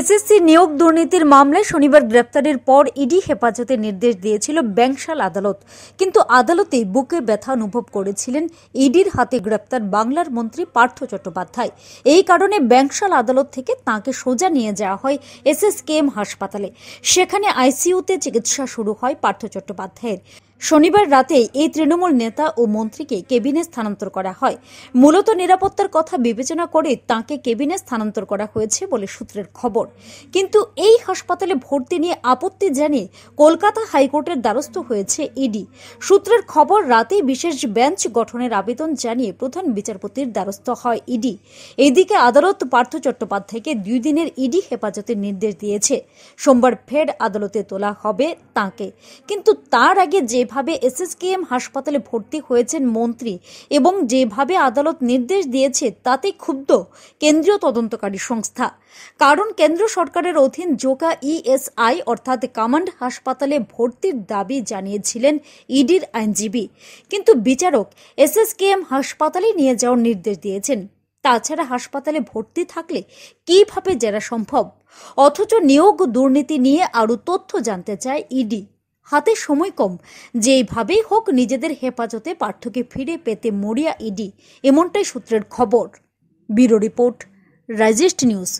SSC নিয়োগ দুর্নীতির মামলায় শনিবার গ্রেপ্তারের পর ইডি হেফাজতের নির্দেশ দিয়েছিল ব্যাংশাল আদালত কিন্তু আদালতেই বুকে ব্যথা অনুভব করেছিলেন ইডির হাতে গ্রেপ্তার বাংলার মন্ত্রী পার্থ চট্টোপাধ্যায় এই কারণে ব্যাংশাল আদালত থেকে তাকে সোজা নিয়ে যাওয়া হয় এসএসকেএম হাসপাতালে সেখানে আইসিইউতে চিকিৎসা শুরু হয় পার্থ চট্টোপাধ্যায়ের শনিবার রাতেই এই তৃণমূল নেতা ও মন্ত্রীকে কেবিনে স্থানান্তর করা হয় মূলত নিরাপত্তার কথা বিবেচনা করে তাকে কেবিনে স্থানান্তর করা হয়েছে বলে সূত্রের খবর কিন্তু এই হাসপাতালে ভর্তি নিয়ে আপত্তি জানিয়ে কলকাতা হাইকোর্টের দ্বারস্থ হয়েছে ইডি সূত্রের খবর রাতেই বিশেষ বেঞ্চ গঠনের আবেদন জানিয়ে প্রধান বিচারপতির দ্বারস্থ হয় ইডি এদিকে আদালত পার্থ চট্টোপাধ্যায়কে দুই দিনের ইডি হেফাজতের নির্দেশ দিয়েছে সোমবার ফের আদালতে তোলা হবে তাকে কিন্তু তার আগে যে যেভাবে এসএসকেএম হাসপাতালে ভর্তি হয়েছেন মন্ত্রী এবং যেভাবে আদালত নির্দেশ দিয়েছে তাতে ক্ষুব্ধ কেন্দ্রীয় তদন্তকারী সংস্থা কারণ কেন্দ্র সরকারের অধীন জোকা ইএসআই অর্থাৎ কামান্ড হাসপাতালে ভর্তির দাবি জানিয়েছিলেন ইডির আইনজীবী কিন্তু বিচারক এসএসকেএম হাসপাতালে নিয়ে যাওয়ার নির্দেশ দিয়েছেন তাছাড়া হাসপাতালে ভর্তি থাকলে কিভাবে জেরা সম্ভব অথচ নিয়োগ দুর্নীতি নিয়ে আরও তথ্য জানতে চায় ইডি হাতে সময় কম যেইভাবেই হোক নিজেদের হেফাজতে পার্থকে ফিরে পেতে মরিয়া ইডি এমনটাই সূত্রের খবর ব্যুরো রিপোর্ট রাইজেস্ট নিউজ